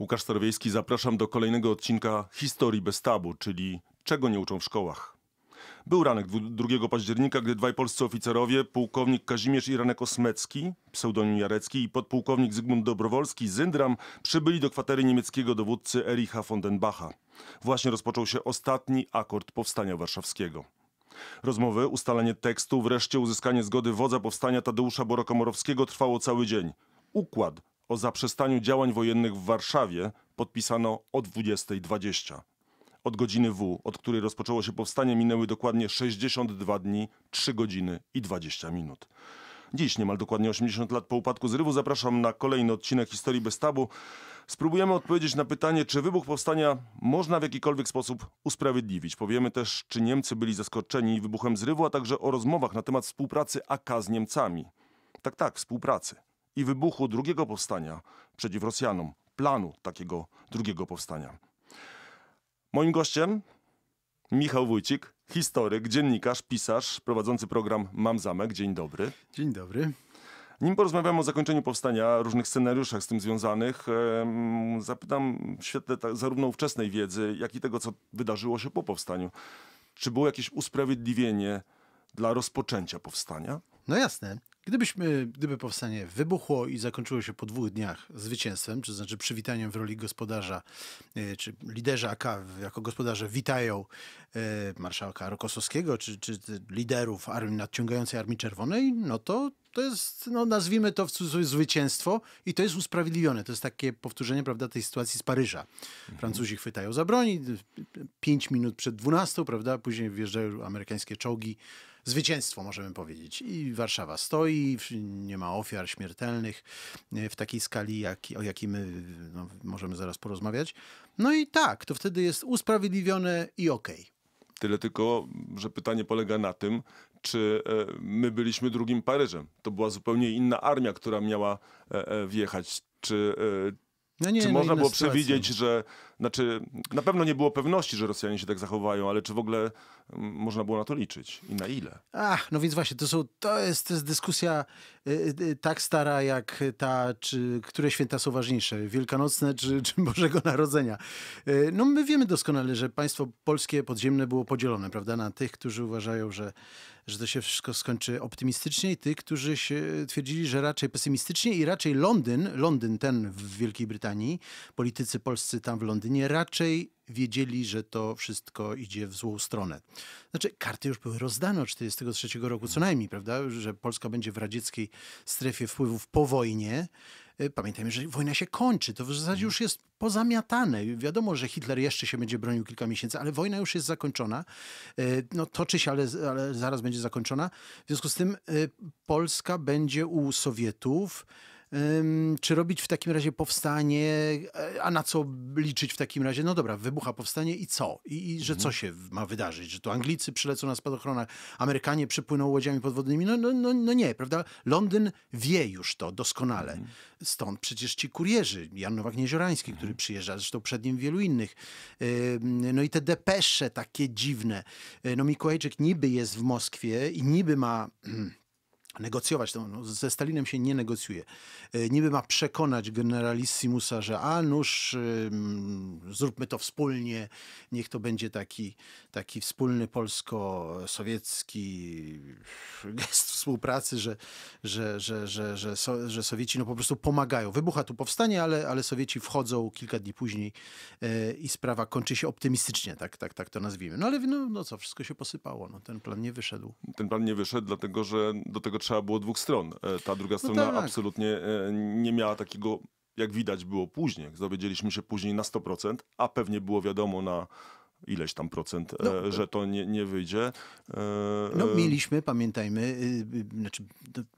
Łukasz Starowiejski, zapraszam do kolejnego odcinka Historii bez tabu, czyli czego nie uczą w szkołach. Był ranek 2 października, gdy dwaj polscy oficerowie, pułkownik Kazimierz Ranek Osmecki, pseudonim Jarecki i podpułkownik Zygmunt Dobrowolski, Zyndram, przybyli do kwatery niemieckiego dowódcy Ericha von den Bacha. Właśnie rozpoczął się ostatni akord Powstania Warszawskiego. Rozmowy, ustalenie tekstu, wreszcie uzyskanie zgody wodza powstania Tadeusza Borokomorowskiego trwało cały dzień. Układ o zaprzestaniu działań wojennych w Warszawie podpisano o 20.20. Od godziny W, od której rozpoczęło się powstanie, minęły dokładnie 62 dni, 3 godziny i 20 minut. Dziś, niemal dokładnie 80 lat po upadku zrywu, zapraszam na kolejny odcinek Historii bez tabu. Spróbujemy odpowiedzieć na pytanie, czy wybuch powstania można w jakikolwiek sposób usprawiedliwić. Powiemy też, czy Niemcy byli zaskoczeni wybuchem zrywu, a także o rozmowach na temat współpracy AK z Niemcami. Tak, tak, współpracy i wybuchu drugiego powstania przeciw Rosjanom, planu takiego drugiego powstania. Moim gościem Michał Wójcik, historyk, dziennikarz, pisarz, prowadzący program Mam Zamek. Dzień dobry. Dzień dobry. Nim porozmawiamy o zakończeniu powstania, różnych scenariuszach z tym związanych, zapytam w świetle zarówno ówczesnej wiedzy, jak i tego, co wydarzyło się po powstaniu. Czy było jakieś usprawiedliwienie dla rozpoczęcia powstania? No jasne. Gdybyśmy, gdyby powstanie wybuchło i zakończyło się po dwóch dniach zwycięstwem, czy znaczy przywitaniem w roli gospodarza, e, czy liderzy AK jako gospodarze witają e, marszałka Rokosowskiego, czy, czy liderów armii, nadciągającej Armii Czerwonej, no to to jest, no nazwijmy to w cudzysłowie zwycięstwo i to jest usprawiedliwione. To jest takie powtórzenie, prawda, tej sytuacji z Paryża. Mhm. Francuzi chwytają za broń, 5 minut przed 12, prawda, później wjeżdżają amerykańskie czołgi, zwycięstwo, możemy powiedzieć. I Warszawa stoi, nie ma ofiar śmiertelnych e, w takiej skali, jak, o jakiej my no, możemy zaraz porozmawiać. No i tak, to wtedy jest usprawiedliwione i okej. Okay. Tyle tylko, że pytanie polega na tym, czy e, my byliśmy drugim Paryżem. To była zupełnie inna armia, która miała e, wjechać. Czy, no nie, czy no można było przewidzieć, że znaczy, na pewno nie było pewności, że Rosjanie się tak zachowają, ale czy w ogóle mm, można było na to liczyć i na ile? Ach, no więc właśnie, to, są, to, jest, to jest dyskusja y, y, y tak stara jak ta, czy które święta są ważniejsze, wielkanocne czy, czy Bożego Narodzenia. Y, no my wiemy doskonale, że państwo polskie podziemne było podzielone, prawda, na tych, którzy uważają, że, że to się wszystko skończy optymistycznie i tych, którzy się twierdzili, że raczej pesymistycznie i raczej Londyn, Londyn ten w Wielkiej Brytanii, politycy polscy tam w Londynie, jedynie raczej wiedzieli, że to wszystko idzie w złą stronę. Znaczy, karty już były rozdane od 1943 roku co najmniej, prawda? Że Polska będzie w radzieckiej strefie wpływów po wojnie. E, pamiętajmy, że wojna się kończy, to w zasadzie już jest pozamiatane. Wiadomo, że Hitler jeszcze się będzie bronił kilka miesięcy, ale wojna już jest zakończona. E, no, toczy się, ale, ale zaraz będzie zakończona. W związku z tym e, Polska będzie u Sowietów. Czy robić w takim razie powstanie, e, a na co liczyć w takim razie? No dobra, wybucha powstanie i co? I, i że mhm. co się ma wydarzyć? Że to Anglicy przylecą na spadochronach, Amerykanie przypłyną łodziami podwodnymi? No, no, no, no nie, prawda? Londyn wie już to doskonale. Mhm. Stąd przecież ci kurierzy, Jan Nowak-Nieziorański, który mhm. przyjeżdża, zresztą przed nim wielu innych. No i te depesze takie dziwne. No Mikołajczyk niby jest w Moskwie i niby ma negocjować, to, no, ze Stalinem się nie negocjuje. E, niby ma przekonać generalissimusa, że a nuż, e, mm, zróbmy to wspólnie, niech to będzie taki, taki wspólny polsko-sowiecki gest współpracy, że, że, że, że, że, so, że Sowieci no po prostu pomagają. Wybucha tu powstanie, ale, ale Sowieci wchodzą kilka dni później e, i sprawa kończy się optymistycznie, tak, tak, tak to nazwijmy. No ale no, no co, wszystko się posypało, no, ten plan nie wyszedł. Ten plan nie wyszedł, dlatego że do tego trzeba trzeba było dwóch stron. E, ta druga no strona no tak. absolutnie e, nie miała takiego, jak widać było później. Dowiedzieliśmy się później na 100%, a pewnie było wiadomo na ileś tam procent, e, no, że to nie, nie wyjdzie. E, no e, mieliśmy, pamiętajmy, y, y, znaczy,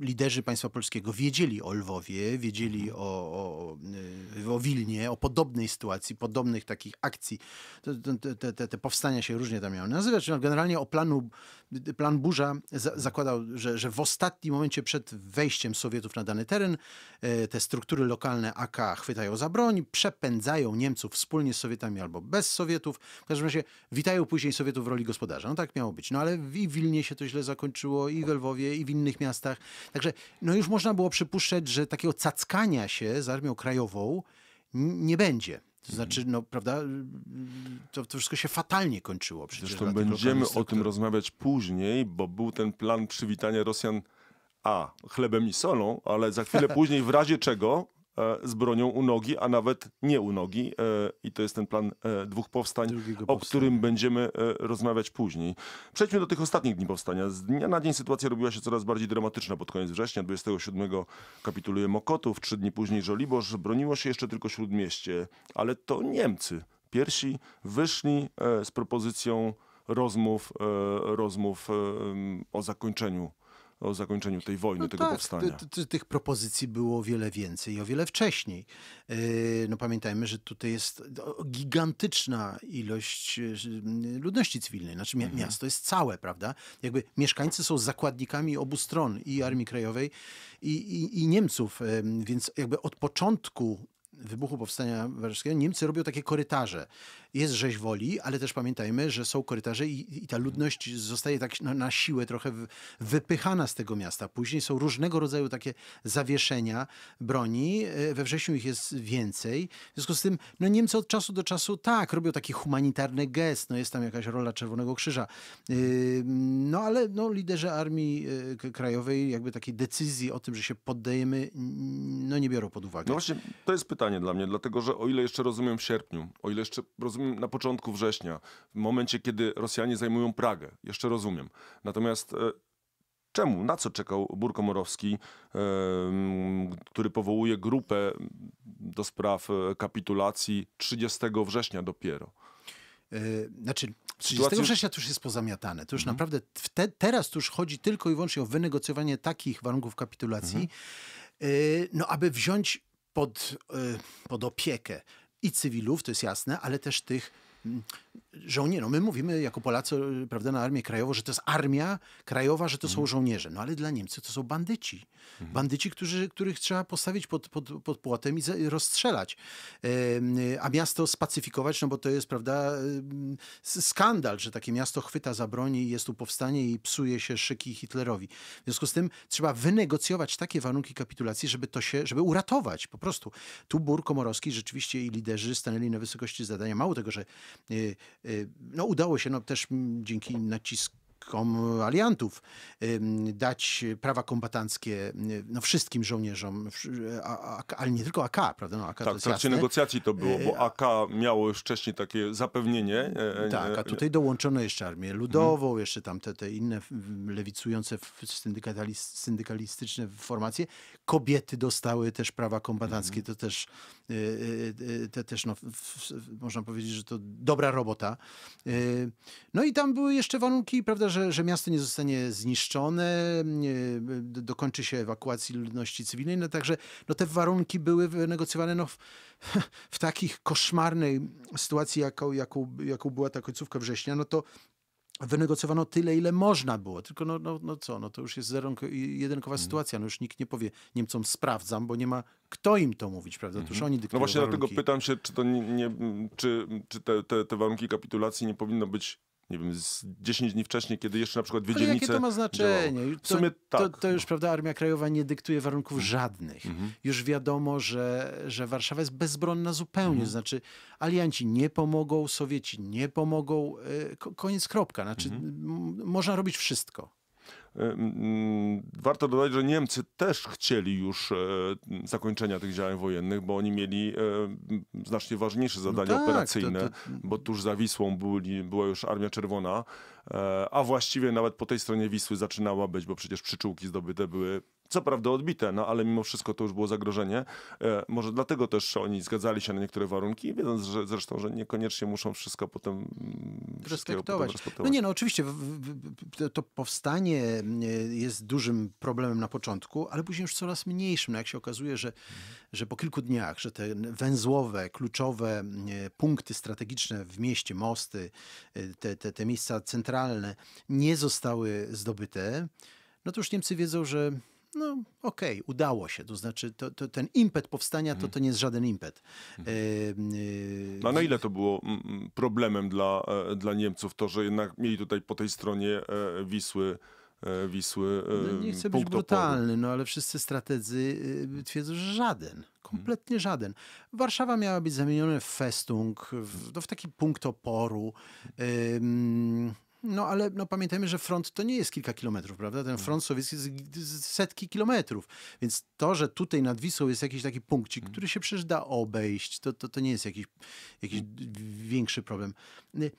liderzy państwa polskiego wiedzieli o Lwowie, wiedzieli mhm. o, o, o Wilnie, o podobnej sytuacji, podobnych takich akcji. Te, te, te powstania się różnie tam miały nazywać. No, generalnie o planu, plan Burza mhm. zakładał, że, że w ostatnim momencie przed wejściem Sowietów na dany teren te struktury lokalne AK chwytają za broń, przepędzają Niemców wspólnie z Sowietami albo bez Sowietów. W każdym razie witają później Sowietów w roli gospodarza. No tak miało być. No ale i w Wilnie się to źle zakończyło, i w Lwowie, i w innych miastach. Także no już można było przypuszczać, że takiego cackania się z Armią Krajową nie będzie. To mhm. znaczy, no prawda, to, to wszystko się fatalnie kończyło. Przecież Zresztą będziemy o tym rozmawiać później, bo był ten plan przywitania Rosjan a, chlebem i solą, ale za chwilę później w razie czego E, z bronią u nogi, a nawet nie u nogi. E, I to jest ten plan e, dwóch powstań, o którym będziemy rozmawiać później. Przejdźmy do tych ostatnich dni powstania. Z dnia na dzień sytuacja robiła się coraz bardziej dramatyczna pod koniec września. 27 kapituluje Mokotów, trzy dni później Żoliborz. Broniło się jeszcze tylko Śródmieście, ale to Niemcy pierwsi wyszli z propozycją rozmów, rozmów o zakończeniu o zakończeniu tej wojny, no tego tak, powstania. tych propozycji było wiele więcej i o wiele wcześniej. E, no pamiętajmy, że tutaj jest no, gigantyczna ilość e, ludności cywilnej. Znaczy mhm. miasto jest całe, prawda? Jakby mieszkańcy są zakładnikami obu stron i mhm. Armii Krajowej i, i, i Niemców, e, więc jakby od początku wybuchu Powstania Warszawskiego Niemcy robią takie korytarze jest rzeź woli, ale też pamiętajmy, że są korytarze i, i ta ludność zostaje tak na siłę trochę wypychana z tego miasta. Później są różnego rodzaju takie zawieszenia broni. E, we wrześniu ich jest więcej. W związku z tym, no Niemcy od czasu do czasu tak, robią taki humanitarny gest. No jest tam jakaś rola Czerwonego Krzyża. E, no ale no, liderzy Armii e, Krajowej jakby takiej decyzji o tym, że się poddajemy, no nie biorą pod uwagę. No właśnie, to jest pytanie dla mnie, dlatego że o ile jeszcze rozumiem w sierpniu, o ile jeszcze rozumiem na początku września, w momencie, kiedy Rosjanie zajmują Pragę. Jeszcze rozumiem. Natomiast e, czemu, na co czekał Burko Morowski, e, który powołuje grupę do spraw e, kapitulacji 30 września dopiero? Znaczy, 30 września to już jest pozamiatane. To już mhm. naprawdę te, teraz to już chodzi tylko i wyłącznie o wynegocjowanie takich warunków kapitulacji, mhm. no aby wziąć pod, pod opiekę i cywilów, to jest jasne, ale też tych mm, żołnierze. No my mówimy jako Polacy y, prawda, na Armię Krajową, że to jest armia krajowa, że to są mhm. żołnierze. No ale dla Niemcy to są bandyci. Mhm. Bandyci, którzy, których trzeba postawić pod, pod, pod płotem i rozstrzelać. A miasto spacyfikować, no bo to jest prawda, y, skandal, że takie miasto chwyta za broń i jest tu powstanie i psuje się szyki Hitlerowi. W związku z tym trzeba wynegocjować takie warunki kapitulacji, żeby to się, żeby uratować po prostu. Tu Bur Komorowski rzeczywiście i liderzy stanęli na wysokości zadania. Mało tego, że y, Y, no udało się no, też dzięki nacisk, aliantów, dać prawa kombatanckie no, wszystkim żołnierzom, ale nie tylko AK, prawda? No, AK tak, w trakcie jasne. negocjacji to było, bo e, AK miało już wcześniej takie zapewnienie. E, e, tak, a tutaj dołączono jeszcze Armię Ludową, hmm. jeszcze tam te, te inne lewicujące syndykalistyczne formacje. Kobiety dostały też prawa kombatanckie, mhm. to też, te też no, można powiedzieć, że to dobra robota. No i tam były jeszcze warunki, prawda, że, że miasto nie zostanie zniszczone, nie, dokończy się ewakuacji ludności cywilnej, no także no te warunki były wynegocjowane no, w, w takich koszmarnej sytuacji, jaką, jaką, jaką była ta końcówka września, no to wynegocjowano tyle, ile można było. Tylko no, no, no co, no to już jest zeronko, jedynkowa mhm. sytuacja. No już nikt nie powie Niemcom sprawdzam, bo nie ma kto im to mówić, prawda? To już mhm. oni no dyktują No właśnie warunki. dlatego pytam się, czy, to nie, nie czy, czy te, te, te warunki kapitulacji nie powinno być nie wiem, z 10 dni wcześniej, kiedy jeszcze na przykład dwie Ale jakie to ma znaczenie? To, w sumie tak. To, to już, no. prawda, Armia Krajowa nie dyktuje warunków mhm. żadnych. Mhm. Już wiadomo, że, że Warszawa jest bezbronna zupełnie. Mhm. Znaczy, alianci nie pomogą, Sowieci nie pomogą. Y, koniec, kropka. Znaczy, mhm. można robić wszystko. E, warto dodać, że Niemcy też chcieli już e, zakończenia tych działań wojennych, bo oni mieli e, znacznie ważniejsze no zadania no tak, operacyjne, to, to... bo tuż za Wisłą byli, była już Armia Czerwona, a właściwie nawet po tej stronie Wisły zaczynała być, bo przecież przyczółki zdobyte były co prawda odbite, no ale mimo wszystko to już było zagrożenie. E, może dlatego też oni zgadzali się na niektóre warunki, wiedząc że, zresztą, że niekoniecznie muszą wszystko potem mm, respektować. No nie, no oczywiście to powstanie e, jest dużym problemem na początku, ale później już coraz mniejszym. No jak się okazuje, że, że po kilku dniach, że te węzłowe, kluczowe e, punkty strategiczne w mieście, mosty, te, te, te miejsca centralne nie zostały zdobyte, no to już Niemcy wiedzą, że no okej, okay, udało się. To znaczy to, to, ten impet powstania to, mhm. to nie jest żaden impet. Mhm. E, e, no, a na ile to było problemem dla, e, dla Niemców, to, że jednak mieli tutaj po tej stronie Wisły Wisły. No nie chcę być brutalny, no ale wszyscy strategzy twierdzą, że żaden. Kompletnie hmm. żaden. Warszawa miała być zamieniona w festung, w, no, w taki punkt oporu. Um, no ale no, pamiętajmy, że front to nie jest kilka kilometrów, prawda? Ten no. front sowiecki jest setki kilometrów. Więc to, że tutaj nad Wisłą jest jakiś taki punkcik, mhm. który się przecież da obejść, to, to, to nie jest jakiś, jakiś mhm. większy problem. Y,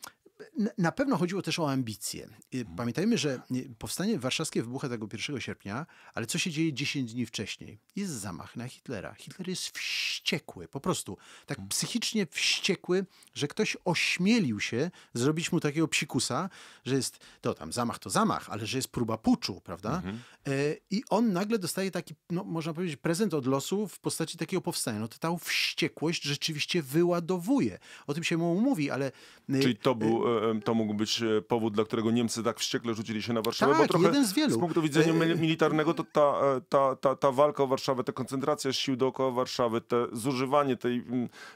na pewno chodziło też o ambicje. Y, mhm. Pamiętajmy, że y, powstanie warszawskie wybucha tego 1 sierpnia, ale co się dzieje 10 dni wcześniej? Jest zamach na Hitlera. Hitler jest wściekły, po prostu tak mhm. psychicznie wściekły, że ktoś ośmielił się zrobić mu takiego psikusa, że jest to tam zamach to zamach, ale że jest próba puczu, prawda? Mhm. E, I on nagle dostaje taki, no, można powiedzieć, prezent od losu w postaci takiego powstania. No to ta wściekłość rzeczywiście wyładowuje. O tym się mu mówi, ale. Y, Czyli to był E, to mógł być e, powód, dla którego Niemcy tak wściekle rzucili się na Warszawę? Tak, bo trochę jeden z wielu. Z punktu widzenia e, militarnego to ta, ta, ta, ta walka o Warszawę, ta koncentracja sił dookoła Warszawy, te zużywanie tej,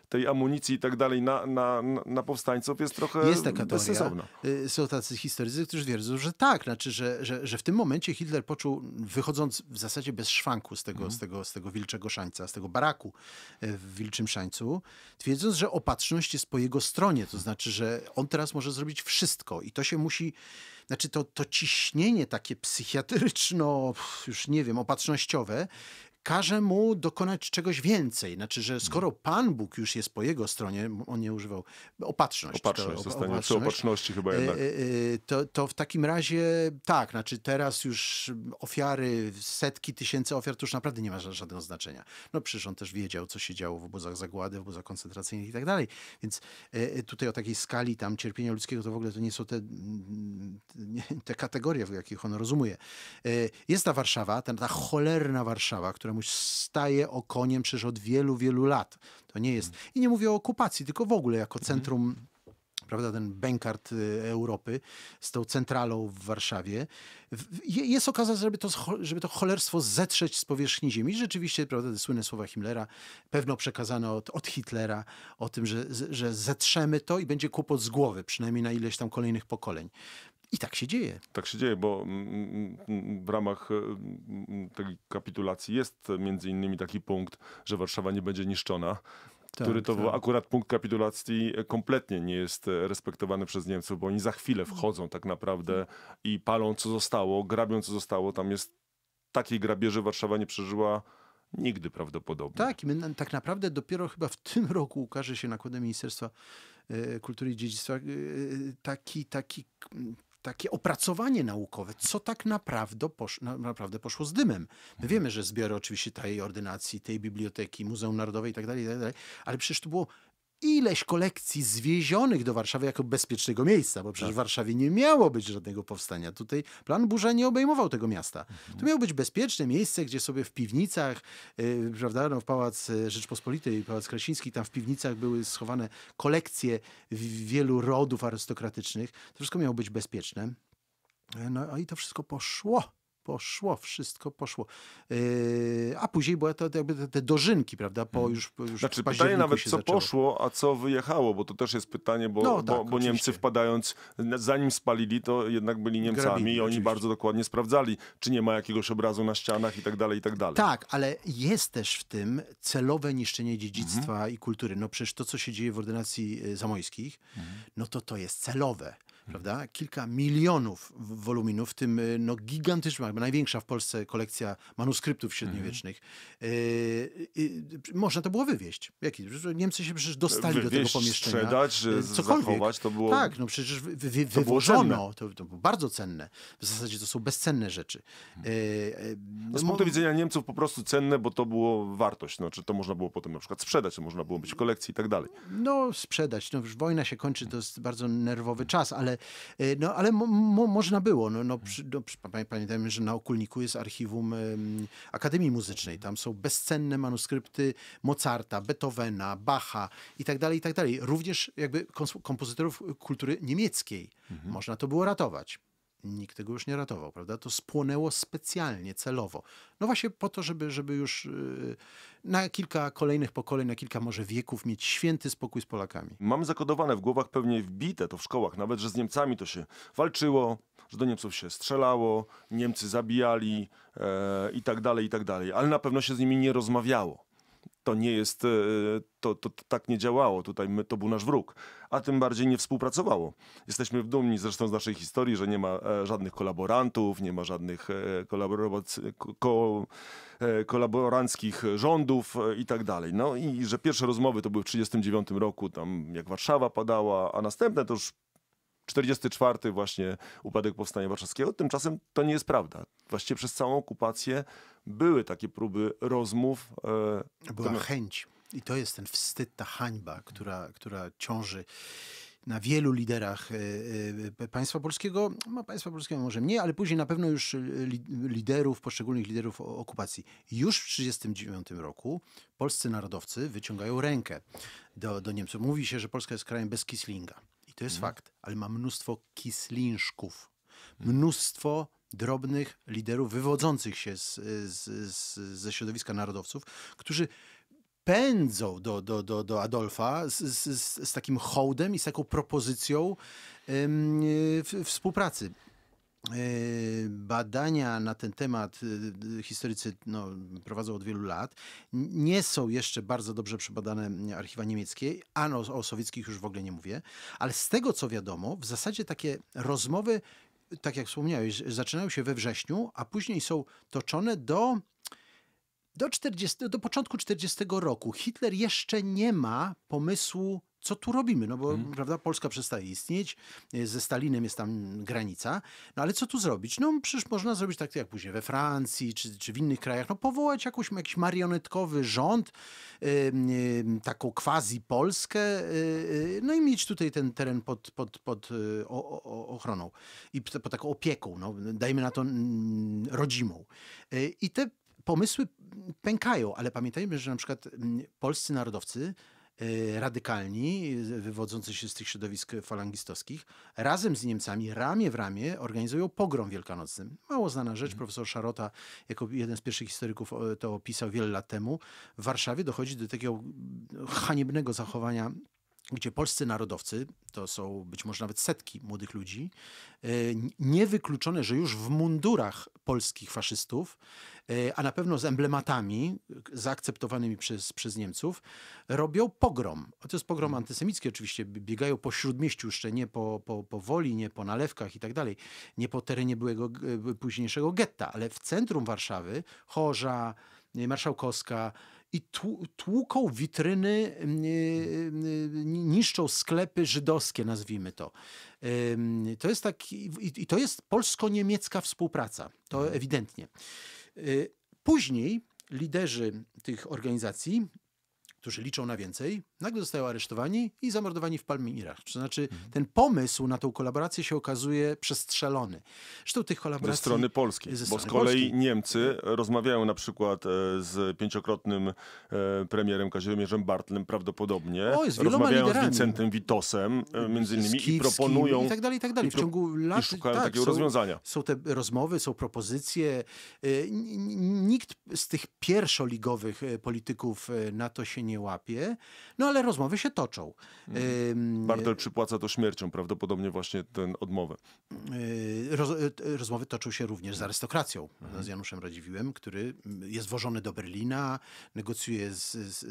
tej amunicji i tak dalej na, na, na powstańców jest trochę jest taka bezsensowna. Są tacy historycy, którzy twierdzą, że tak, znaczy, że, że, że w tym momencie Hitler poczuł, wychodząc w zasadzie bez szwanku z tego, mhm. z tego, z tego wilczego szańca, z tego baraku w wilczym szańcu, twierdząc, że opatrzność jest po jego stronie, to znaczy, że on teraz może może zrobić wszystko i to się musi, znaczy to, to ciśnienie takie psychiatryczno, już nie wiem, opatrznościowe każe mu dokonać czegoś więcej. Znaczy, że skoro Pan Bóg już jest po jego stronie, on nie używał opatrzność. Opatrzność, to, zostanie opatrzność, przy opatrzności chyba e, jednak. E, to, to w takim razie tak, znaczy teraz już ofiary, setki tysięcy ofiar, to już naprawdę nie ma żadnego znaczenia. No przecież on też wiedział, co się działo w obozach zagłady, w obozach koncentracyjnych i tak dalej. Więc e, tutaj o takiej skali tam cierpienia ludzkiego to w ogóle to nie są te, mm, te kategorie, w jakich on rozumuje. Jest ta Warszawa, ta, ta cholerna Warszawa, która Jemu staje okoniem przecież od wielu, wielu lat. To nie jest. Mm. I nie mówię o okupacji, tylko w ogóle jako mhm. centrum prawda, ten bankart y, Europy z tą centralą w Warszawie. Jest okazja, żeby to, żeby to cholerstwo zetrzeć z powierzchni ziemi. Rzeczywiście, prawda, te słynne słowa Himmlera, pewno przekazane od, od Hitlera o tym, że, że zetrzemy to i będzie kłopot z głowy, przynajmniej na ileś tam kolejnych pokoleń. I tak się dzieje. Tak się dzieje, bo w ramach e, tej kapitulacji jest między innymi taki punkt, że Warszawa nie będzie niszczona. Tak, który to tak. akurat punkt kapitulacji e, kompletnie nie jest e, respektowany przez Niemców, bo oni za chwilę wchodzą tak naprawdę i palą co zostało, grabią co zostało. Tam jest takiej grabieży Warszawa nie przeżyła nigdy prawdopodobnie. Tak, my tak naprawdę dopiero chyba w tym roku ukaże się nakładem Ministerstwa Kultury i Dziedzictwa taki, taki takie opracowanie naukowe, co tak naprawdę, posz, na, naprawdę poszło z dymem. My mhm. wiemy, że zbiory oczywiście tej ordynacji, tej biblioteki, Muzeum Narodowe i tak dalej, tak ale przecież to było ileś kolekcji zwiezionych do Warszawy jako bezpiecznego miejsca, bo przecież tak. w Warszawie nie miało być żadnego powstania. Tutaj plan burza nie obejmował tego miasta. Mhm. To miało być bezpieczne miejsce, gdzie sobie w piwnicach, yy, prawda, no, w Pałac y, Rzeczpospolitej, Pałac Krasiński, tam w piwnicach były schowane kolekcje wielu rodów arystokratycznych. To wszystko miało być bezpieczne. No, no i to wszystko poszło poszło, wszystko poszło. Yy, a później były to, jakby te, te, dożynki, prawda? Po mhm. już, już znaczy pytanie nawet, co zaczęło. poszło, a co wyjechało, bo to też jest pytanie, bo, no, tak, bo, bo Niemcy wpadając, zanim spalili, to jednak byli Niemcami Grabili, i oni oczywiście. bardzo dokładnie sprawdzali, czy nie ma jakiegoś obrazu na ścianach i tak dalej, i tak dalej. Tak, ale jest też w tym celowe niszczenie dziedzictwa mhm. i kultury. No przecież to, co się dzieje w ordynacji y, zamojskich, mhm. no to to jest celowe prawda? Kilka milionów woluminów, w tym y, no, gigantyczna, największa w Polsce kolekcja manuskryptów średniowiecznych. Yy, yy, można to było wywieźć. Jaki? Niemcy się przecież dostali wywieźć, do tego pomieszczenia. sprzedać, y, cokolwiek. zachować, to było... Tak, no przecież wy, wy, to wywożono. To, to było bardzo cenne. W zasadzie to są bezcenne rzeczy. Yy, no, z punktu widzenia Niemców po prostu cenne, bo to było wartość. Znaczy, to można było potem na przykład sprzedać, to można było być w kolekcji i tak dalej. No sprzedać. No, już wojna się kończy, to jest bardzo nerwowy czas, ale E, no, ale mo, mo, można było. No, no, przy, no, pamiętajmy, że na Okulniku jest archiwum Akademii Muzycznej. Tam są bezcenne manuskrypty Mozarta, Beethovena, Bacha i tak dalej, i tak dalej. Również jakby kompozytorów kultury niemieckiej. Mhm. Można to było ratować nikt tego już nie ratował, prawda? To spłonęło specjalnie, celowo. No właśnie po to, żeby, żeby już y, na kilka kolejnych pokoleń, na kilka może wieków mieć święty spokój z Polakami. Mamy zakodowane w głowach pewnie wbite to w szkołach, nawet, że z Niemcami to się walczyło, że do Niemców się strzelało, Niemcy zabijali e, i tak dalej, i tak dalej. Ale na pewno się z nimi nie rozmawiało to nie jest, e, to, to, to, tak nie działało. Tutaj my, to był nasz wróg, a tym bardziej nie współpracowało. Jesteśmy dumni zresztą z naszej historii, że nie ma e, żadnych kolaborantów, nie ma żadnych e, ko, kolaboranckich rządów i tak dalej. No i że pierwsze rozmowy to były w 1939 roku, tam jak Warszawa padała, a następne to już 44 właśnie upadek Powstania Warszawskiego. Tymczasem to nie jest prawda. Właściwie przez całą okupację były takie próby rozmów. E, Była chęć. I to jest ten wstyd, ta hańba, która, która ciąży na wielu liderach e, e, państwa polskiego, no państwa polskiego może mniej, ale później na pewno już liderów, poszczególnych liderów okupacji. Już w 1939 roku polscy narodowcy wyciągają rękę do, do Niemców. Mówi się, że Polska jest krajem bez Kislinga. I to jest hmm. fakt, ale ma mnóstwo Kislinszków. Mnóstwo drobnych liderów wywodzących się z, z, z, ze środowiska narodowców, którzy pędzą do, do, do, do Adolfa z, z, z takim hołdem i z taką propozycją ym, współpracy. E, badania na ten temat e, historycy no, prowadzą od wielu lat. Nie są jeszcze bardzo dobrze przebadane archiwa niemieckie, a no, o sowieckich już w ogóle nie mówię, ale z tego co wiadomo, w zasadzie takie rozmowy tak jak wspomniałeś, zaczynają się we wrześniu, a później są toczone do, do, 40, do początku 40 roku. Hitler jeszcze nie ma pomysłu co tu robimy? No bo hmm. prawda, Polska przestaje istnieć, e, ze Stalinem jest tam granica, no ale co tu zrobić? No przecież można zrobić tak jak później we Francji czy, czy w innych krajach, no powołać jakąś, jakiś marionetkowy rząd, yy, yy, taką quasi-Polskę, yy, no i mieć tutaj ten teren pod, pod, pod o, o, ochroną i pod taką opieką, no, dajmy na to mm, rodzimą. I te pomysły pękają, ale pamiętajmy, że na przykład polscy narodowcy Y, radykalni, y, wywodzący się z tych środowisk falangistowskich, razem z Niemcami, ramię w ramię, organizują pogrom wielkanocny. Mało znana rzecz, mhm. profesor Szarota, jako jeden z pierwszych historyków to opisał wiele lat temu. W Warszawie dochodzi do takiego mm, haniebnego zachowania gdzie polscy narodowcy, to są być może nawet setki młodych ludzi, e, niewykluczone, że już w mundurach polskich faszystów, e, a na pewno z emblematami e, zaakceptowanymi przez, przez Niemców, robią pogrom. To jest pogrom mhm. antysemicki oczywiście, biegają po śródmieściu jeszcze, nie po, po, po woli, nie po nalewkach i tak dalej, nie po terenie byłego, późniejszego getta, ale w centrum Warszawy, Chorza, Marszałkowska, i tłuką witryny, niszczą sklepy żydowskie, nazwijmy to. To jest taki, i to jest polsko-niemiecka współpraca, to mhm. ewidentnie. E, później liderzy tych organizacji, którzy liczą na więcej, nagle zostają aresztowani i zamordowani w Palmirach. To znaczy mhm. ten pomysł na tą kolaborację się okazuje przestrzelony. Zresztą tych kolaboracji... Ze strony polskiej, ze strony bo z kolei Polski. Niemcy rozmawiają na przykład e, z pięciokrotnym e, premierem Kazimierzem Bartlem prawdopodobnie. O, jest rozmawiają liderami. z Wincentem Witosem e, między innymi i proponują... I tak dalej, i tak dalej. W ciągu lat... I szukają tak, takiego są, rozwiązania. Są te rozmowy, są propozycje. Nikt z tych pierwszoligowych polityków na to się nie łapie. No no ale rozmowy się toczą. Mhm. Bartel przypłaca to śmiercią, prawdopodobnie właśnie tę odmowę. Yy, roz, y, rozmowy toczą się również z arystokracją, mhm. z Januszem Radziwiłem, który jest wożony do Berlina, negocjuje z, z,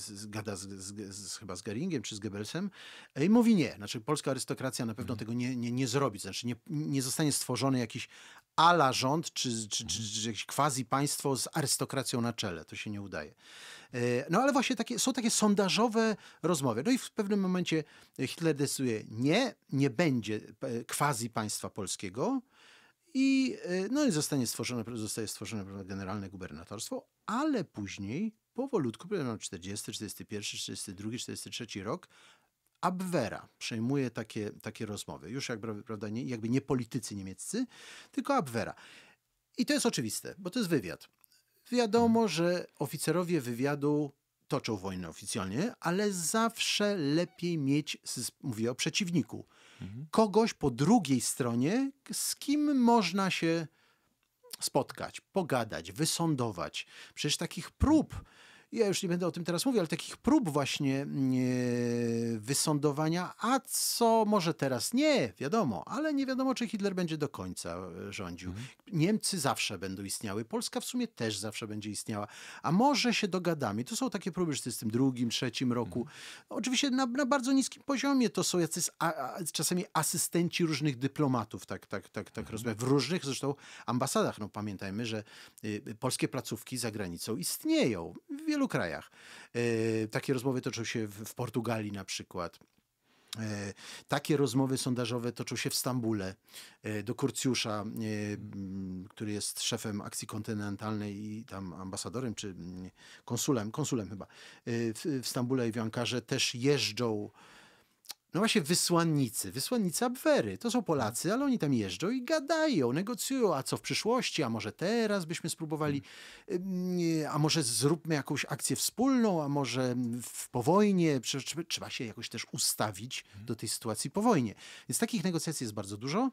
z, gada z, chyba z Geringiem czy z Goebbelsem e, i mówi nie. Znaczy polska arystokracja na pewno mhm. tego nie, nie, nie zrobi. Znaczy nie, nie zostanie stworzony jakiś ala rząd, czy, czy, czy, czy jakieś quasi państwo z arystokracją na czele. To się nie udaje. E, no ale właśnie takie, są takie sondażowe rozmowy. No i w pewnym momencie Hitler decyduje, nie, nie będzie e, quasi państwa polskiego, i, e, no i zostanie stworzone, zostaje stworzone generalne gubernatorstwo, ale później powolutku, no 40, 41, 42, 43 rok, Abwera przejmuje takie, takie rozmowy. Już jakby, prawda, nie, jakby nie politycy niemieccy, tylko Abwera. I to jest oczywiste, bo to jest wywiad. Wiadomo, mhm. że oficerowie wywiadu toczą wojnę oficjalnie, ale zawsze lepiej mieć, mówię o przeciwniku, mhm. kogoś po drugiej stronie, z kim można się spotkać, pogadać, wysądować. Przecież takich prób ja już nie będę o tym teraz mówił, ale takich prób właśnie mm, e, wysądowania, a co może teraz? Nie, wiadomo, ale nie wiadomo, czy Hitler będzie do końca e, rządził. Mhm. Niemcy zawsze będą istniały, Polska w sumie też zawsze będzie istniała, a może się dogadamy. To są takie próby w drugim, trzecim roku. Mhm. Oczywiście na, na, bardzo niskim poziomie to są jacyś a, a, czasami asystenci różnych dyplomatów, tak, tak, tak, tak mhm. rozumiem, w różnych zresztą ambasadach. No pamiętajmy, że y, polskie placówki za granicą istnieją. Wielu wielu krajach. E, takie rozmowy toczą się w Portugalii na przykład. E, takie rozmowy sondażowe toczą się w Stambule. E, do Kurcjusza, który jest szefem akcji kontynentalnej i tam ambasadorem, czy mm, konsulem, konsulem chyba w Stambule i w Ankarze też jeżdżą no właśnie wysłannicy, wysłannicy Abwery, to są Polacy, ale oni tam jeżdżą i gadają, negocjują, a co w przyszłości, a może teraz byśmy spróbowali, mm. y, a może zróbmy jakąś akcję wspólną, a może w, po wojnie, trzeba się jakoś też ustawić mhm. do tej sytuacji po wojnie. Więc takich negocjacji jest bardzo dużo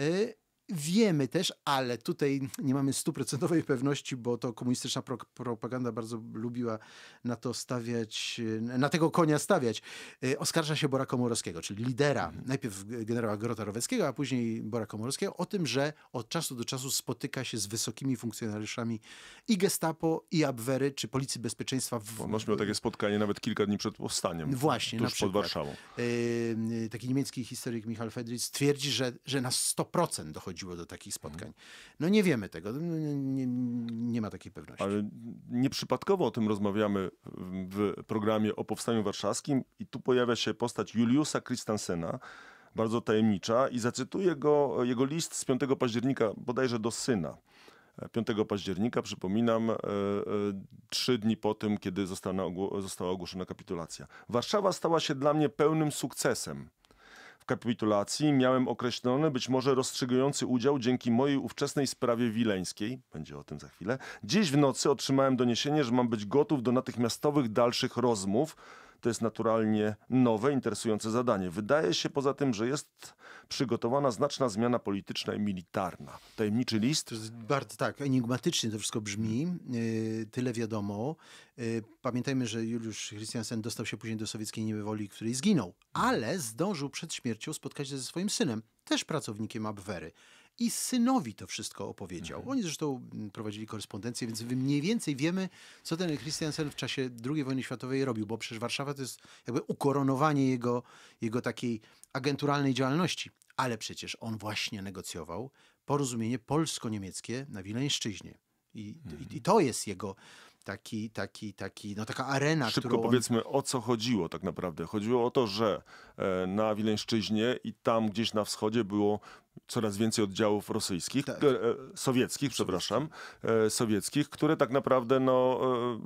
y, Wiemy też, ale tutaj nie mamy stuprocentowej pewności, bo to komunistyczna pro propaganda bardzo lubiła na to stawiać, na tego konia stawiać. E, oskarża się Bora Komorowskiego, czyli lidera, mhm. najpierw generała Roweckiego, a później Bora Komorowskiego, o tym, że od czasu do czasu spotyka się z wysokimi funkcjonariuszami i gestapo, i Abwery, czy Policji Bezpieczeństwa. W... Ponoć miał takie spotkanie nawet kilka dni przed powstaniem. Właśnie, tuż na przykład. pod Warszawą. E, taki niemiecki historyk Michał Fedric twierdzi, że, że na 100% dochodzi dochodziło do takich spotkań. No nie wiemy tego, no nie, nie ma takiej pewności. Ale nieprzypadkowo o tym rozmawiamy w programie o Powstaniu Warszawskim i tu pojawia się postać Juliusa Christansena, bardzo tajemnicza i zacytuję go, jego list z 5 października bodajże do syna. 5 października, przypominam, e, e, trzy dni po tym, kiedy została ogłoszona kapitulacja. Warszawa stała się dla mnie pełnym sukcesem w kapitulacji miałem określony, być może rozstrzygający udział dzięki mojej ówczesnej sprawie wileńskiej, będzie o tym za chwilę. Dziś w nocy otrzymałem doniesienie, że mam być gotów do natychmiastowych dalszych rozmów to jest naturalnie nowe, interesujące zadanie. Wydaje się poza tym, że jest przygotowana znaczna zmiana polityczna i militarna. Tajemniczy list? Bardzo tak, enigmatycznie to wszystko brzmi. Y, tyle wiadomo. Y, pamiętajmy, że Juliusz Christiansen dostał się później do sowieckiej niewoli, której zginął, ale zdążył przed śmiercią spotkać się ze swoim synem, też pracownikiem Abwery i synowi to wszystko opowiedział. Mhm. Oni zresztą mm, prowadzili korespondencję, więc mniej więcej wiemy, co ten Christiansen w czasie II wojny światowej robił, bo przecież Warszawa to jest jakby ukoronowanie jego, jego takiej agenturalnej działalności. Ale przecież on właśnie negocjował porozumienie polsko-niemieckie na Wileńszczyźnie. I, mhm. i, i mhm. to jest jego taki, taki, taki, no taka arena. Szybko powiedzmy, o co chodziło tak naprawdę. Chodziło o to, że e, na Wileńszczyźnie i tam gdzieś na wschodzie było coraz więcej oddziałów rosyjskich, tak. E, sowieckich, przepraszam, e, sowieckich, które tak naprawdę, no,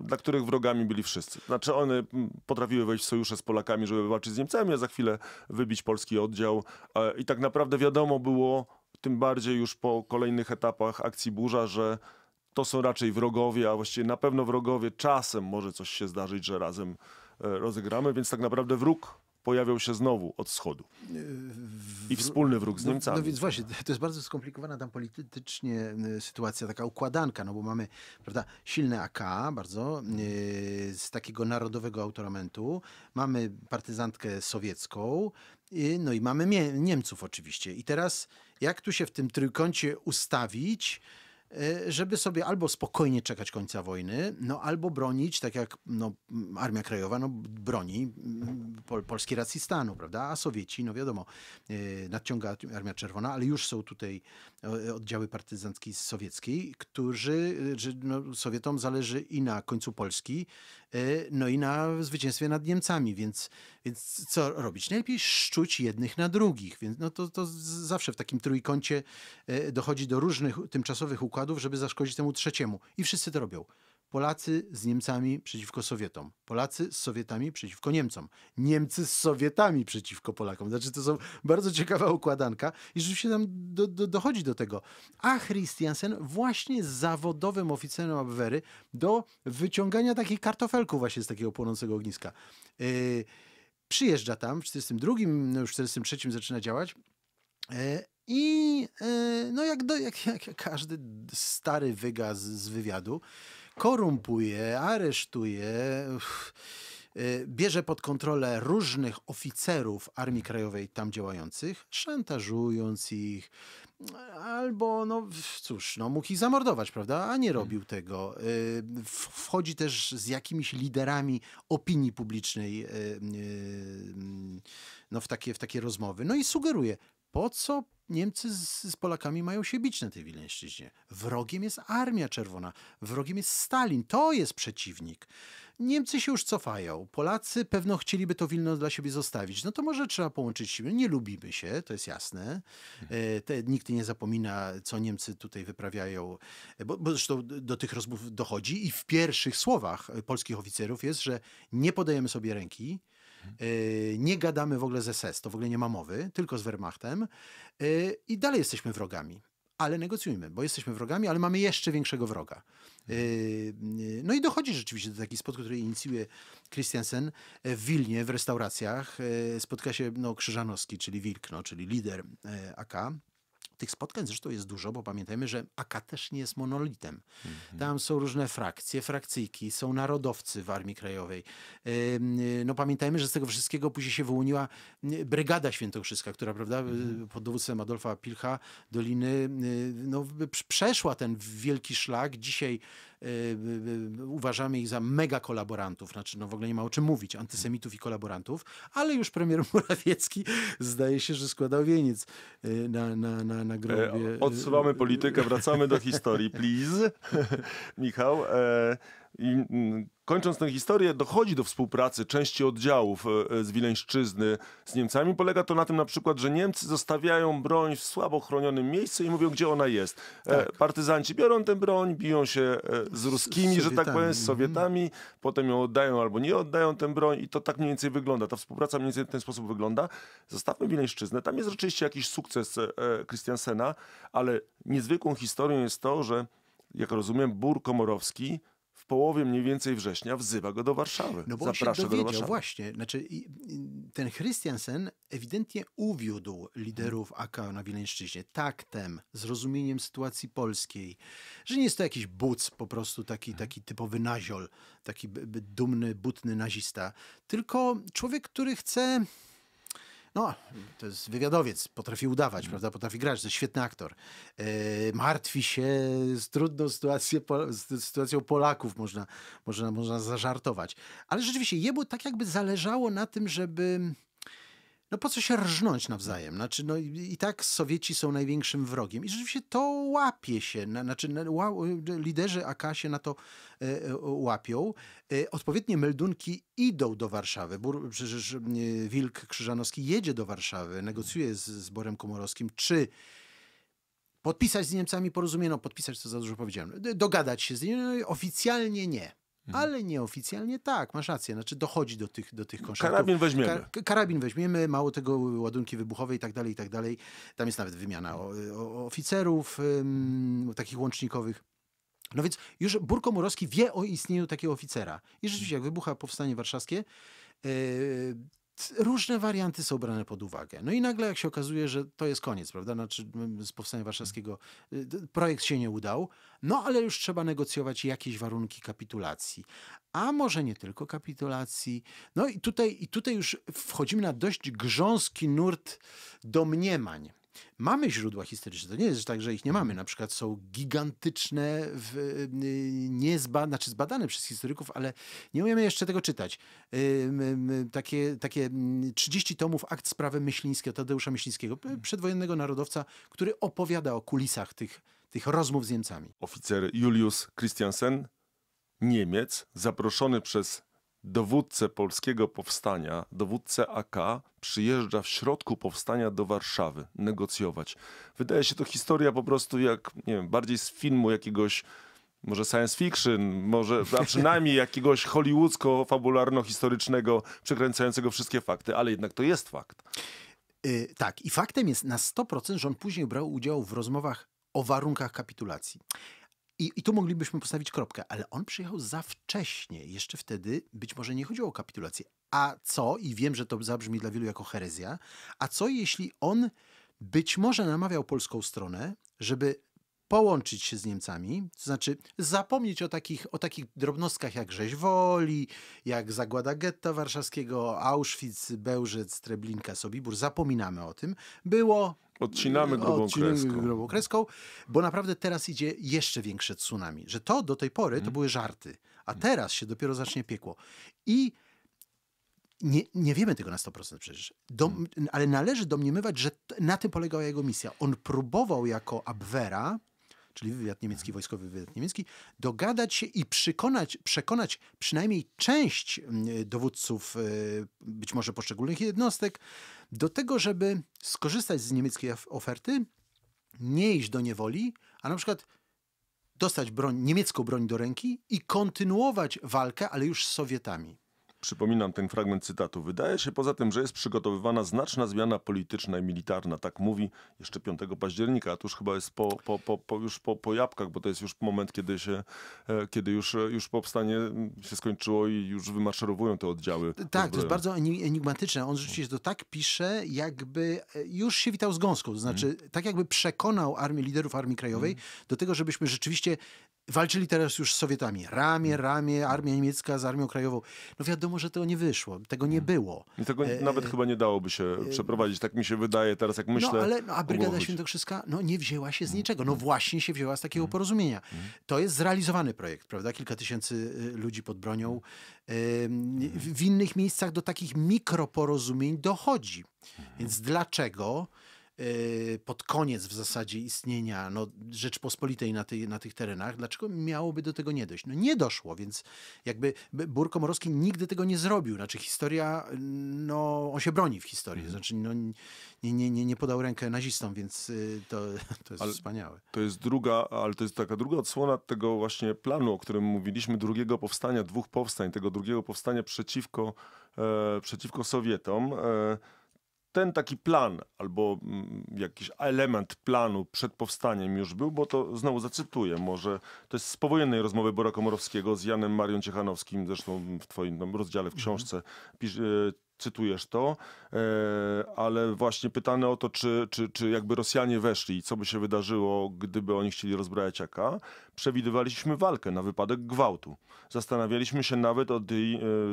dla których wrogami byli wszyscy. Znaczy one potrafiły wejść w sojusze z Polakami, żeby walczyć z Niemcami, a za chwilę wybić polski oddział. I tak naprawdę wiadomo było, tym bardziej już po kolejnych etapach akcji burza, że to są raczej wrogowie, a właściwie na pewno wrogowie. Czasem może coś się zdarzyć, że razem e, rozegramy, więc tak naprawdę wróg pojawiał się znowu od wschodu. E, I wspólny wróg z Niemcami. No, no więc właśnie, to jest bardzo skomplikowana tam politycznie e, sytuacja, taka układanka, no bo mamy, prawda, silne AK, bardzo, z takiego narodowego autoramentu, mamy partyzantkę sowiecką, no i mamy Niemców oczywiście. I teraz jak tu się w tym trójkącie ustawić, Y, żeby sobie albo spokojnie czekać końca wojny, no albo bronić, tak jak no, Armia Krajowa no, broni mm, pol, polski racji stanu, prawda? A Sowieci, no wiadomo, y, nadciąga Armia Czerwona, ale już są tutaj oddziały z sowieckiej, którzy, y, że no, Sowietom zależy i na końcu Polski, Y, no i na zwycięstwie nad Niemcami, więc, więc co robić? Najlepiej szczuć jednych na drugich, więc no to, to zawsze w takim trójkącie y, dochodzi do różnych tymczasowych układów, żeby zaszkodzić temu trzeciemu i wszyscy to robią. Polacy z Niemcami przeciwko Sowietom, Polacy z Sowietami przeciwko Niemcom, Niemcy z Sowietami przeciwko Polakom. Znaczy to są bardzo ciekawa układanka i rzeczywiście tam do, do, dochodzi do tego. A Christiansen właśnie z zawodowym oficerem Abwehry do wyciągania takich kartofelków właśnie z takiego płonącego ogniska. Yy, przyjeżdża tam w 1942, no już w 43 zaczyna działać. Yy, i yy, no jak, do, jak, jak każdy stary wyga z, z wywiadu, korumpuje, aresztuje, y, bierze pod kontrolę różnych oficerów Armii Krajowej tam działających, szantażując ich, albo, no cóż, no, mógł ich zamordować, prawda? A nie robił hmm. tego. Y, wchodzi też z jakimiś liderami opinii publicznej y, no, w, takie, w takie rozmowy. No i sugeruje, po co Niemcy z, z, Polakami mają się bić na tej Wileńszczyźnie. Wrogiem jest Armia Czerwona, wrogiem jest Stalin, to jest przeciwnik. Niemcy się już cofają, Polacy pewno chcieliby to Wilno dla siebie zostawić. No to może trzeba połączyć siły. Nie lubimy się, to jest jasne. E, te, nikt nie zapomina, co Niemcy tutaj wyprawiają, e, bo, bo zresztą do tych rozmów dochodzi i w pierwszych słowach polskich oficerów jest, że nie podajemy sobie ręki, Mhm. Y, nie gadamy w ogóle z SS, e to w ogóle nie ma mowy, tylko z Wehrmachtem y, i dalej jesteśmy wrogami ale negocjujmy, bo jesteśmy wrogami, ale mamy jeszcze większego wroga. Y, mhm. No i dochodzi rzeczywiście do takiej spotkania, które inicjuje Christiansen w Wilnie, w restauracjach. Spotka się no, Krzyżanowski, czyli Wilkno, czyli lider AK. Tych spotkań zresztą jest dużo, bo pamiętajmy, że AK też nie jest monolitem. Mhm. Tam są różne frakcje, frakcyjki, są narodowcy w Armii Krajowej. Y, no pamiętajmy, że z tego wszystkiego później się wyłoniła y, Brygada Świętokrzyska, która prawda, y, mhm. pod dowództwem Adolfa Pilcha Doliny no, przeszła ten wielki szlak. Dzisiaj Y, y, y, uważamy ich za mega kolaborantów, znaczy no w ogóle nie ma o czym mówić, antysemitów i kolaborantów, ale już premier Morawiecki zdaje się, że składał wieniec na, na, na, na e, grobie. Odsuwamy politykę, wracamy do historii, please. Michał, e, mm, Kończąc tę historię, dochodzi do współpracy części oddziałów e, e, z Wileńszczyzny z Niemcami. Polega to na tym na przykład, że Niemcy zostawiają broń w słabo chronionym miejscu i mówią, gdzie ona jest. E, tak. Partyzanci biorą tę broń, biją się z ruskimi, z że tak powiem, z mhm. Sowietami, potem ją oddają albo nie oddają tę broń i to tak mniej więcej wygląda. Ta współpraca mniej więcej w ten sposób wygląda. Zostawmy Wileńszczyznę. Tam jest rzeczywiście jakiś sukces Christiansena, ale niezwykłą historią jest to, że jak rozumiem, Bur Komorowski połowie mniej więcej września wzywa go do Warszawy. No bo Zaprasza on się dowiedział, właśnie. Znaczy, ten Christiansen ewidentnie uwiódł liderów AK na Wileńszczyźnie taktem, zrozumieniem sytuacji polskiej, że nie jest to jakiś buc, po prostu taki, mhm. taki typowy naziol, taki dumny, butny nazista, tylko człowiek, który chce no, to jest wywiadowiec, potrafi udawać, mm. prawda? Potrafi grać, to jest świetny aktor. E, martwi się z trudną z sytuacją Polaków, można, można, można zażartować. Ale rzeczywiście, jemu tak jakby zależało na tym, żeby no po co się rżnąć nawzajem? Znaczy, no i tak Sowieci są największym wrogiem. I rzeczywiście to łapie się, na, znaczy ła, liderzy AK się na to e, e, łapią. E, odpowiednie meldunki idą do Warszawy. Bur, przecież e, Wilk Krzyżanowski jedzie do Warszawy, negocjuje z, z Borem Komorowskim, czy podpisać z Niemcami porozumienie, no podpisać to za dużo powiedziałem, dogadać się z nimi, no, oficjalnie nie. Mhm. Ale nieoficjalnie tak, masz rację, znaczy dochodzi do tych, do tych konszartów. Karabin weźmiemy. Kar karabin weźmiemy, mało tego ładunki wybuchowe i tak dalej, i tak dalej. Tam jest nawet wymiana o, o oficerów ym, takich łącznikowych. No więc już Burko Murowski wie o istnieniu takiego oficera. I rzeczywiście, jak wybucha Powstanie Warszawskie, yy, różne warianty są brane pod uwagę. No i nagle jak się okazuje, że to jest koniec, prawda? Znaczy z Powstania Warszawskiego y, projekt się nie udał, no ale już trzeba negocjować jakieś warunki kapitulacji. A może nie tylko kapitulacji. No i tutaj, i tutaj już wchodzimy na dość grząski nurt domniemań Mamy źródła historyczne, to nie jest tak, że ich nie mamy. Mhm. Na przykład są gigantyczne, w, y, nie zba, znaczy zbadane przez historyków, ale nie umiemy jeszcze tego czytać. Takie, takie 30 mm, tomów akt sprawy Myślińskiego, Tadeusza Myślińskiego, mhm. przedwojennego narodowca, który opowiada o kulisach tych, tych rozmów z Niemcami. Oficer Julius Christiansen, Niemiec, zaproszony przez dowódcę polskiego powstania, dowódcę AK, przyjeżdża w środku powstania do Warszawy negocjować. Wydaje się to historia po prostu jak, nie wiem, bardziej z filmu jakiegoś może science fiction, może, a przynajmniej jakiegoś hollywoodzko-fabularno-historycznego, przekręcającego wszystkie fakty, ale jednak to jest fakt. Yy, tak, i faktem jest na 100%, że on później brał udział w rozmowach o warunkach kapitulacji. I, I tu moglibyśmy postawić kropkę, ale on przyjechał za wcześnie. Jeszcze wtedy być może nie chodziło o kapitulację. A co, i wiem, że to zabrzmi dla wielu jako herezja, a co jeśli on być może namawiał polską stronę, żeby połączyć się z Niemcami, to znaczy zapomnieć o takich, o takich drobnostkach jak rzeź woli, jak zagłada getta warszawskiego, Auschwitz, Bełżec, Treblinka, Sobibór, zapominamy o tym, było... Odcinamy e, grubą odcinamy kreską. grubą kreską, bo naprawdę teraz idzie jeszcze większe tsunami, że to do tej pory to mhm. były żarty, a mhm. teraz się dopiero zacznie piekło. I nie, nie wiemy tego na 100% przecież, Dom, mhm. ale należy domniemywać, że na tym polegała jego misja. On próbował jako Abwera czyli wywiad niemiecki, wojskowy wywiad niemiecki, dogadać się i przekonać, przekonać przynajmniej część mm, dowódców, e, być może poszczególnych jednostek, do tego, żeby skorzystać z niemieckiej oferty, nie iść do niewoli, a na przykład dostać broń, niemiecką broń do ręki i kontynuować walkę, ale już z Sowietami. Przypominam ten fragment cytatu. Wydaje się poza tym, że jest przygotowywana znaczna zmiana polityczna i militarna. Tak mówi jeszcze 5 października, a to już chyba jest po, po, po, po już po, po jabłkach, bo to jest już moment, kiedy się, e, kiedy już, e, już powstanie się skończyło i już wymaszerowują te oddziały. Tak, to jest bardzo enigmatyczne. On rzeczywiście to tak pisze, jakby e, już się witał z gąską. To znaczy, mm. tak jakby przekonał armię liderów Armii Krajowej mm. do tego, żebyśmy rzeczywiście Walczyli teraz już z Sowietami. Ramię, mm. ramię, armia niemiecka z armią krajową. No wiadomo, że to nie wyszło. Tego nie mm. było. I tego e, nawet e, chyba nie dałoby się e, przeprowadzić. Tak mi się wydaje teraz, jak no, myślę. No ale no, a Brygada Świętokrzyska no, nie wzięła się z mm. niczego. No właśnie się wzięła z takiego porozumienia. To jest zrealizowany projekt, prawda? Kilka tysięcy y, ludzi pod bronią. W innych miejscach do takich mikroporozumień dochodzi. Więc dlaczego... Y, pod koniec w zasadzie istnienia no, Rzeczpospolitej na, na tych terenach, dlaczego miałoby do tego nie dojść? No nie doszło, więc jakby Burko Morowski nigdy tego nie zrobił. Znaczy historia, no on się broni w historii, mhm. znaczy no, nie, nie, nie, nie podał rękę nazistom, więc y, to, to jest ale wspaniałe. To jest druga, ale to jest taka druga odsłona tego właśnie planu, o którym mówiliśmy, drugiego powstania, dwóch powstań, tego drugiego powstania przeciwko, e, przeciwko Sowietom. E, ten taki plan albo mm, jakiś element planu przed powstaniem już był, bo to znowu zacytuję, może to jest z powojennej rozmowy Bora Komorowskiego z Janem Marią Ciechanowskim, zresztą w twoim rozdziale w mhm. książce pisz, e, cytujesz to, e, ale właśnie pytane o to, czy, czy, czy jakby Rosjanie weszli i co by się wydarzyło, gdyby oni chcieli rozbrajać AK, przewidywaliśmy walkę na wypadek gwałtu. Zastanawialiśmy się nawet od, e,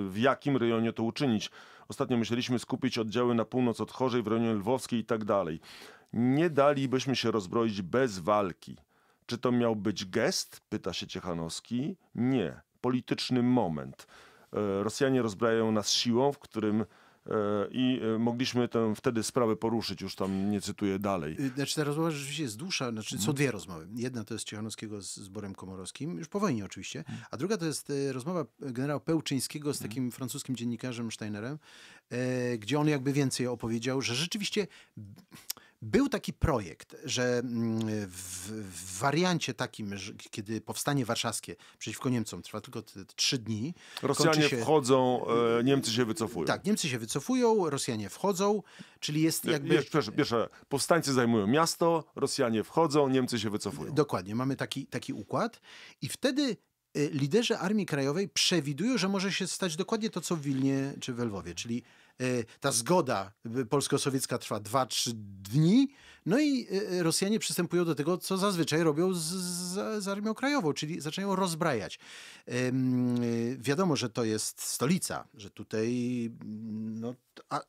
w jakim rejonie to uczynić. Ostatnio myśleliśmy skupić oddziały na północ od Chorzej, w rejonie lwowskiej i tak dalej. Nie dalibyśmy się rozbroić bez walki. Czy to miał być gest? Pyta się Ciechanowski. Nie. Polityczny moment. Rosjanie rozbrajają nas siłą, w którym e, i e, mogliśmy tę wtedy sprawę poruszyć, już tam nie cytuję dalej. Y, znaczy ta rozmowa rzeczywiście jest dłuższa, znaczy są mhm. dwie rozmowy. Jedna to jest Ciechanowskiego z, z Borem Komorowskim, już po wojnie oczywiście, mhm. a druga to jest y, rozmowa generała Pełczyńskiego z mhm. takim francuskim dziennikarzem Steinerem, e, gdzie on jakby więcej opowiedział, że rzeczywiście był taki projekt, że mm, w, w wariancie takim, że, kiedy powstanie warszawskie przeciwko Niemcom trwa tylko trzy dni. Rosjanie się, wchodzą, e, Niemcy się wycofują. Tak, Niemcy się wycofują, Rosjanie wchodzą, czyli jest jakby... pierwsze, pierwsze, powstańcy zajmują miasto, Rosjanie wchodzą, Niemcy się wycofują. Dokładnie, mamy taki, taki układ i wtedy e, liderzy Armii Krajowej przewidują, że może się stać dokładnie to, co w Wilnie czy w Lwowie, czyli E, ta zgoda polsko-sowiecka trwa 2-3 dni, no i e, e, Rosjanie przystępują do tego, co zazwyczaj robią z, z, z Armią Krajową, czyli zaczynają rozbrajać. Wiadomo, że to jest stolica, że tutaj no,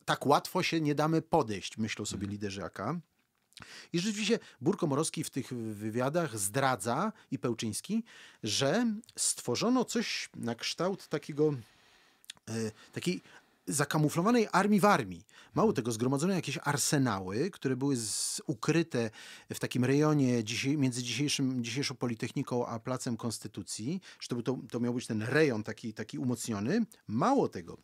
tak łatwo się nie damy podejść, myślą sobie mhm. liderzy AK. I rzeczywiście Burko Morowski w tych wywiadach zdradza i Pełczyński, że stworzono coś na kształt takiego takiej zakamuflowanej armii w armii. Mało tego, zgromadzono jakieś arsenały, które były z, ukryte w takim rejonie między dzisiejszym, dzisiejszą Politechniką a Placem Konstytucji. Że to, był, to, to miał być ten rejon taki, taki umocniony. Mało tego,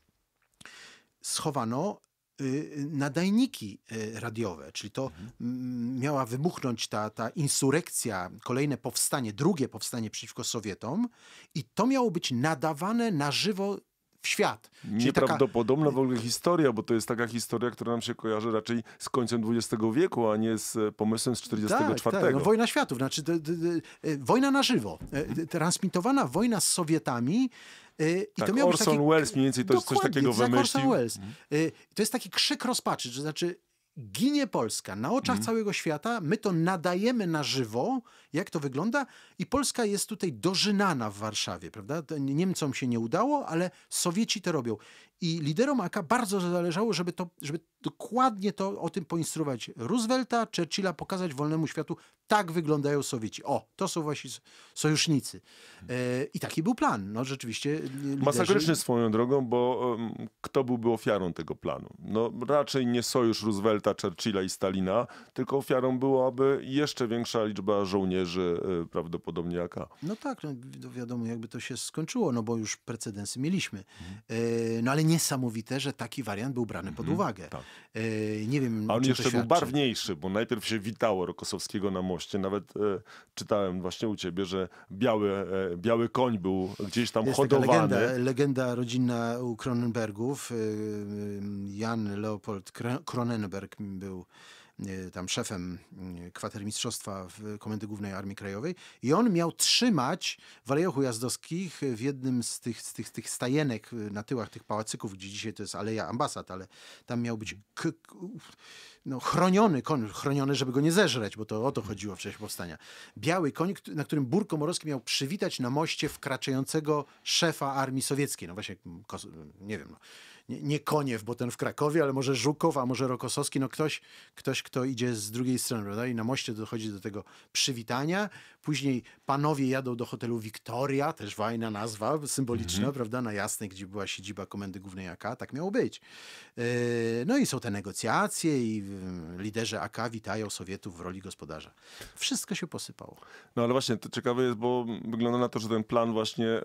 schowano y, y, nadajniki y, radiowe, czyli to mhm. miała wybuchnąć ta, ta insurrekcja, kolejne powstanie, drugie powstanie przeciwko Sowietom i to miało być nadawane na żywo w świat. Czyli Nieprawdopodobna taka... w ogóle historia, bo to jest taka historia, która nam się kojarzy raczej z końcem XX wieku, a nie z e, pomysłem z 1944. Tak, tak. No, wojna światów, znaczy d, d, d, e, wojna na żywo. E, transmitowana wojna z Sowietami. I tak, to miał Orson taki... Welles mniej więcej to jest coś takiego wymyślił. Orson Welles. Mhm. To jest taki krzyk rozpaczy, to znaczy ginie Polska na oczach mhm. całego świata, my to nadajemy na żywo, jak to wygląda. I Polska jest tutaj dożynana w Warszawie, prawda? Niemcom się nie udało, ale Sowieci to robią. I liderom AK bardzo zależało, żeby, to, żeby dokładnie to o tym poinstruować Roosevelta, Churchilla, pokazać wolnemu światu, tak wyglądają Sowieci. O, to są właśnie sojusznicy. E, I taki był plan. No rzeczywiście. E, liderzy... Masakryczny swoją drogą, bo um, kto byłby ofiarą tego planu? No raczej nie sojusz Roosevelta, Churchilla i Stalina, tylko ofiarą byłaby jeszcze większa liczba żołnierzy żołnierzy y, prawdopodobnie AK. No tak, no, no wiadomo jakby to się skończyło, no bo już precedensy mieliśmy. Mhm. E, no ale niesamowite, że taki wariant był brany pod mhm. uwagę. Tak. E, nie wiem, A on jeszcze był barwniejszy, bo najpierw się witało Rokosowskiego na moście, nawet e, czytałem właśnie u ciebie, że biały, biały koń był gdzieś tam Jest hodowany. Legenda, legenda rodzinna u Kronenbergów. Jan Leopold Kronenberg był E, tam szefem mm, kwatermistrzostwa w Komendy Głównej Armii Krajowej i on miał trzymać w Alejach Ujazdowskich w jednym z tych, z tych, z tych stajenek e, na tyłach tych pałacyków, gdzie dzisiaj to jest Aleja Ambasad, ale tam miał być no, chroniony koń, chroniony, żeby go nie zeżreć, bo to o to chodziło w czasie powstania. Biały koń, na którym Burko Morowski miał przywitać na moście wkraczającego szefa armii sowieckiej, no właśnie, mm, mm, nie wiem, no, nie, nie Koniew, bo ten w Krakowie, ale może Żukow, a może Rokosowski, no ktoś, ktoś, kto idzie z drugiej strony, prawda? I na moście dochodzi do tego przywitania. Później panowie jadą do hotelu Wiktoria, też fajna nazwa, symboliczna, mhm. prawda? Na Jasnej, gdzie była siedziba Komendy Głównej AK, tak miało być. E, no i są te negocjacje i liderzy AK witają Sowietów w roli gospodarza. Wszystko się posypało. No ale właśnie, to ciekawe jest, bo wygląda na to, że ten plan właśnie,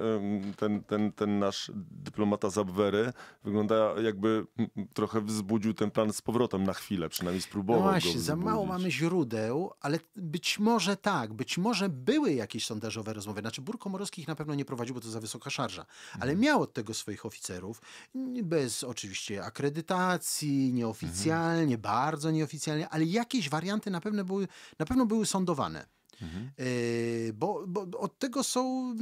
ten, ten, ten nasz dyplomata Zabwery wygląda jakby trochę wzbudził ten plan z powrotem na chwilę, przynajmniej spróbował. No właśnie, za mało mamy źródeł, ale być może tak, być może były jakieś sondażowe rozmowy. Znaczy, Bór ich na pewno nie prowadził, bo to za wysoka szarża, ale mhm. miał od tego swoich oficerów, bez oczywiście akredytacji, nieoficjalnie, mhm. bardzo nieoficjalnie, ale jakieś warianty na pewno były, na pewno były Mhm. E, bo, bo, od tego są.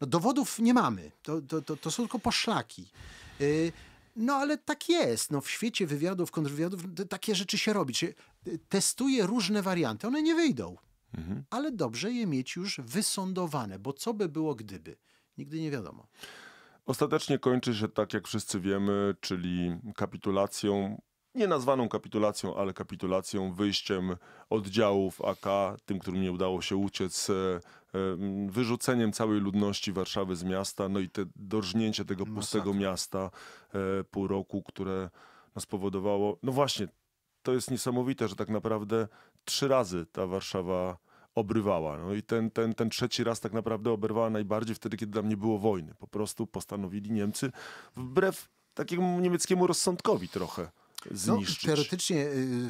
No, dowodów nie mamy. To, to, to, to są tylko poszlaki. E, no ale tak jest. No, w świecie wywiadów, kontrwywiadów no, takie rzeczy się robi. Czyli y, testuje różne warianty. One nie wyjdą. Mhm. Ale dobrze je mieć już wysądowane, bo co by było gdyby? Nigdy nie wiadomo. Ostatecznie kończy się tak, jak wszyscy wiemy, czyli kapitulacją nie nazwaną kapitulacją, ale kapitulacją, wyjściem oddziałów AK, tym, którym nie udało się uciec, e, e, wyrzuceniem całej ludności Warszawy z miasta, no i te dorżnięcie tego pustego miasta e, pół roku, które no, spowodowało, no właśnie, to jest niesamowite, że tak naprawdę trzy razy ta Warszawa obrywała. No i ten, ten, ten trzeci raz tak naprawdę oberwała najbardziej wtedy, kiedy tam nie było wojny. Po prostu postanowili Niemcy wbrew takiemu niemieckiemu rozsądkowi trochę. No, zniszczyć. No, teoretycznie y,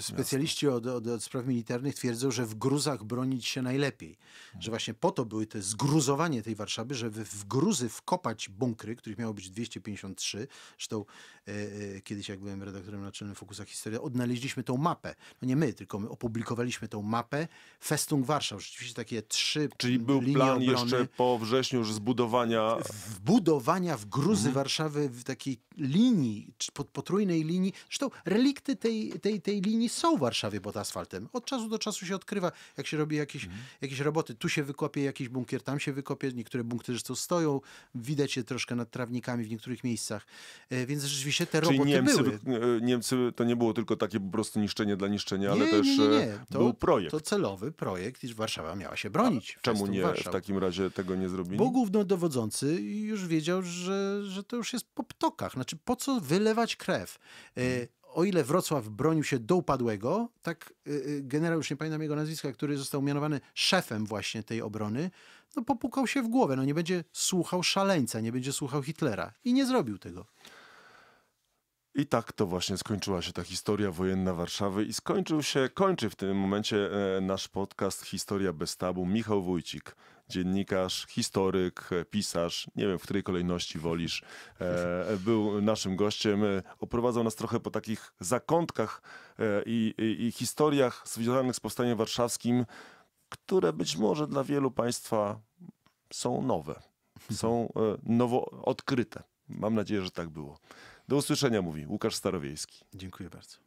specjaliści od, od, od, spraw militarnych twierdzą, że w gruzach bronić się najlepiej. Że właśnie po to były te zgruzowanie tej Warszawy, żeby w gruzy wkopać bunkry, których miało być 253. Zresztą e, e, kiedyś, jak byłem redaktorem naczelnym Fokusa Historia, odnaleźliśmy tą mapę. No nie my, tylko my opublikowaliśmy tą mapę Festung Warszaw. Rzeczywiście takie trzy Czyli był linie plan obrony. jeszcze po wrześniu już zbudowania... Wbudowania w gruzy mhm. Warszawy w takiej linii, potrójnej linii linii. Zresztą relikty tej, tej, tej linii są w Warszawie pod asfaltem. Od czasu do czasu się odkrywa, jak się robi jakieś, mhm. jakieś roboty. Tu się wykopie jakiś bunkier, tam się wykopie. Niektóre bunkry zresztą stoją. Widać je troszkę nad trawnikami w niektórych miejscach. E, więc rzeczywiście te Czyli roboty Niemcy, były. E, Niemcy to nie było tylko takie po prostu niszczenie dla niszczenia, nie, ale też nie, nie, e, to, był projekt. To celowy projekt, iż Warszawa miała się bronić. A czemu nie w takim razie tego nie zrobili? Bo główny dowodzący już wiedział, że, że to już jest po ptokach. Znaczy, po co wylewać krew? Y, o ile Wrocław bronił się do upadłego, tak y, y, generał, już nie pamiętam jego nazwiska, który został mianowany szefem właśnie tej obrony, no popukał się w głowę, no nie będzie słuchał szaleńca, nie będzie słuchał Hitlera i nie zrobił tego. I tak to właśnie skończyła się ta historia wojenna Warszawy i skończył się, kończy w tym momencie e, nasz podcast Historia bez tabu. Michał Wójcik, dziennikarz, historyk, pisarz, nie wiem w której kolejności wolisz, e, był naszym gościem. Oprowadzał nas trochę po takich zakątkach e, i, i, i historiach związanych z Powstaniem Warszawskim, które być może dla wielu Państwa są nowe, są e, nowo odkryte. Mam nadzieję, że tak było. Do usłyszenia mówi Łukasz Starowiejski. Dziękuję bardzo.